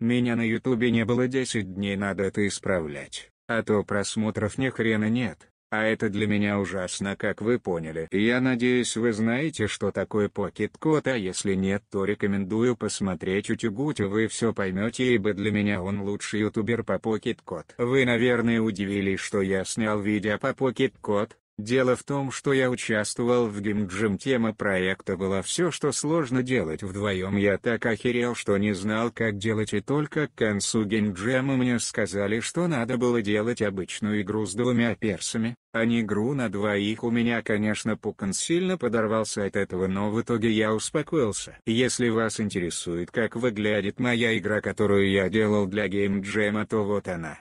Меня на ютубе не было 10 дней надо это исправлять, а то просмотров ни хрена нет. А это для меня ужасно, как вы поняли. Я надеюсь, вы знаете, что такое Pocket Code, а если нет, то рекомендую посмотреть Утюгутю, вы все поймете, ибо для меня он лучший ютубер по Pocket Code. Вы, наверное, удивились, что я снял видео по Pocket Code? Дело в том, что я участвовал в гимджим тема проекта была все, что сложно делать вдвоем. Я так охерел, что не знал, как делать, и только к концу гимджема мне сказали, что надо было делать обычную игру с двумя персами, а не игру на двоих. У меня, конечно, пукан сильно подорвался от этого, но в итоге я успокоился. Если вас интересует, как выглядит моя игра, которую я делал для геймджема, то вот она.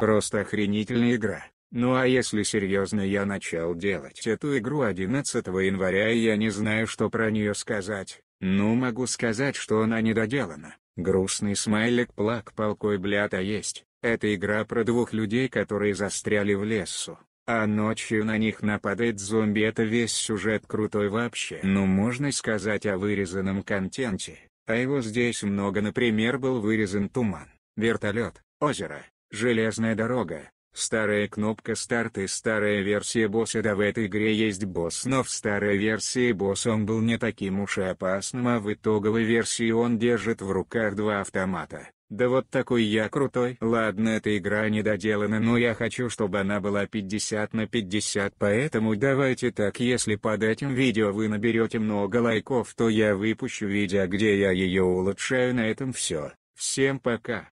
Просто охренительная игра. Ну а если серьезно я начал делать эту игру 11 января и я не знаю что про нее сказать, ну могу сказать что она недоделана. Грустный смайлик плак полкой блята есть. Это игра про двух людей которые застряли в лесу. А ночью на них нападает зомби это весь сюжет крутой вообще. Ну можно сказать о вырезанном контенте, а его здесь много например был вырезан туман, вертолет, озеро, железная дорога, старая кнопка старта и старая версия босса да в этой игре есть босс, но в старой версии босс он был не таким уж и опасным, а в итоговой версии он держит в руках два автомата. Да вот такой я крутой. Ладно, эта игра не доделана, но я хочу, чтобы она была 50 на 50, поэтому давайте так, если под этим видео вы наберете много лайков, то я выпущу видео, где я ее улучшаю, на этом все. Всем пока.